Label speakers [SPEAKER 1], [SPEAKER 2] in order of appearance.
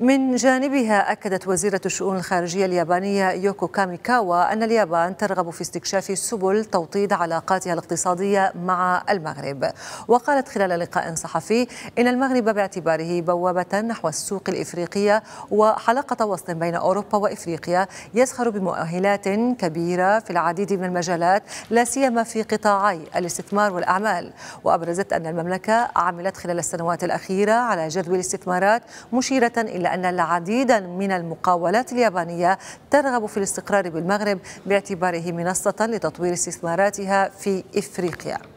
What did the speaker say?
[SPEAKER 1] من جانبها أكدت وزيرة الشؤون الخارجية اليابانية يوكو كاميكاوا أن اليابان ترغب في استكشاف سبل توطيد علاقاتها الاقتصادية مع المغرب وقالت خلال لقاء صحفي إن المغرب باعتباره بوابة نحو السوق الإفريقية وحلقة وصل بين أوروبا وإفريقيا يزخر بمؤهلات كبيرة في العديد من المجالات لا سيما في قطاعي الاستثمار والأعمال وأبرزت أن المملكة عملت خلال السنوات الأخيرة على جذب الاستثمارات مشيرة إلى إلا أن العديد من المقاولات اليابانية ترغب في الاستقرار بالمغرب باعتباره منصة لتطوير استثماراتها في إفريقيا